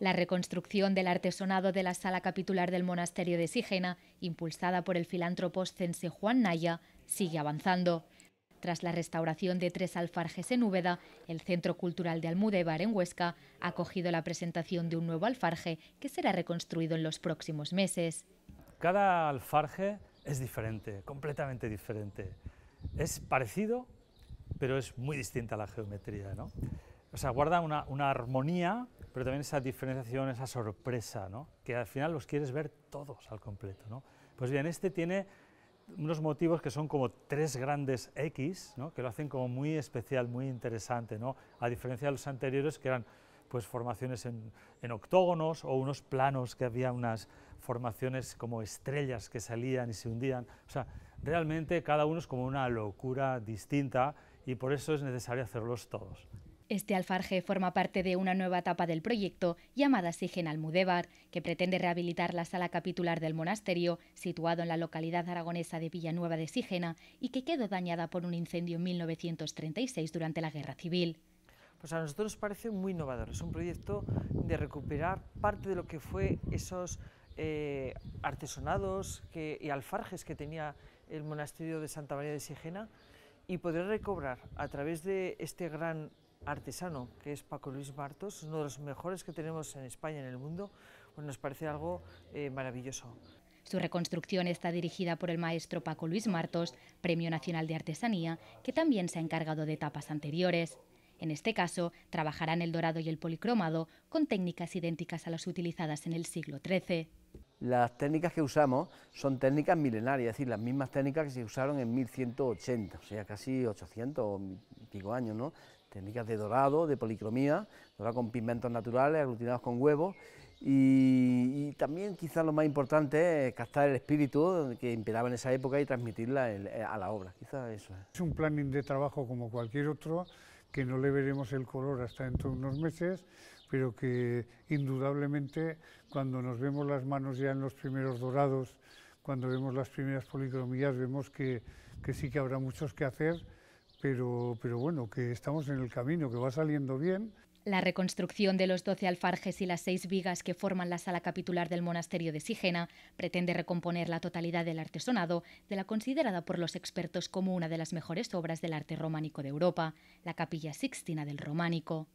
La reconstrucción del artesonado de la sala capitular del monasterio de Sigena, impulsada por el filántropo cense Juan Naya, sigue avanzando. Tras la restauración de tres alfarjes en Úbeda, el Centro Cultural de Almudévar en Huesca ha acogido la presentación de un nuevo alfarje que será reconstruido en los próximos meses. Cada alfarje es diferente, completamente diferente. Es parecido, pero es muy distinta a la geometría. ¿no? O sea, guarda una armonía pero también esa diferenciación, esa sorpresa, ¿no? que al final los quieres ver todos al completo. ¿no? Pues bien, este tiene unos motivos que son como tres grandes X, ¿no? que lo hacen como muy especial, muy interesante, ¿no? a diferencia de los anteriores que eran pues formaciones en, en, octógonos o unos planos que había unas formaciones como estrellas que salían y se hundían. O sea, realmente cada uno es como una locura distinta y por eso es necesario hacerlos todos. Este alfarje forma parte de una nueva etapa del proyecto llamada Sigen Almudévar, que pretende rehabilitar la sala capitular del monasterio, situado en la localidad aragonesa de Villanueva de Sigena y que quedó dañada por un incendio en 1936 durante la Guerra Civil. Pues a nosotros nos parece muy innovador, es un proyecto de recuperar parte de lo que fue esos eh, artesonados y alfarjes que tenía el monasterio de Santa María de Sigena y poder recobrar a través de este gran artesano, que es Paco Luis Martos, uno de los mejores que tenemos en España, en el mundo, pues nos parece algo eh, maravilloso. Su reconstrucción está dirigida por el maestro Paco Luis Martos, Premio Nacional de Artesanía, que también se ha encargado de etapas anteriores. En este caso, trabajarán el dorado y el policromado con técnicas idénticas a las utilizadas en el siglo XIII las técnicas que usamos son técnicas milenarias, es decir, las mismas técnicas que se usaron en 1180, o sea, casi 800 o pico años, ¿no? Técnicas de dorado, de policromía, dorado con pigmentos naturales, aglutinados con huevos, y, también quizás lo más importante es captar el espíritu que imperaba en esa época y transmitirla eh, a la obra, quizás eso Es un planning de trabajo como cualquier otro, que no le veremos el color hasta dentro de unos meses, pero que indudablemente cuando nos vemos las manos ya en los primeros dorados, cuando vemos las primeras policromías, vemos que, que sí que habrá muchos que hacer, pero, pero bueno, que estamos en el camino, que va saliendo bien. La reconstrucción de los doce alfarjes y las seis vigas que forman la sala capitular del monasterio de Sigena pretende recomponer la totalidad del artesonado de la considerada por los expertos como una de las mejores obras del arte románico de Europa, la Capilla Sixtina del Románico.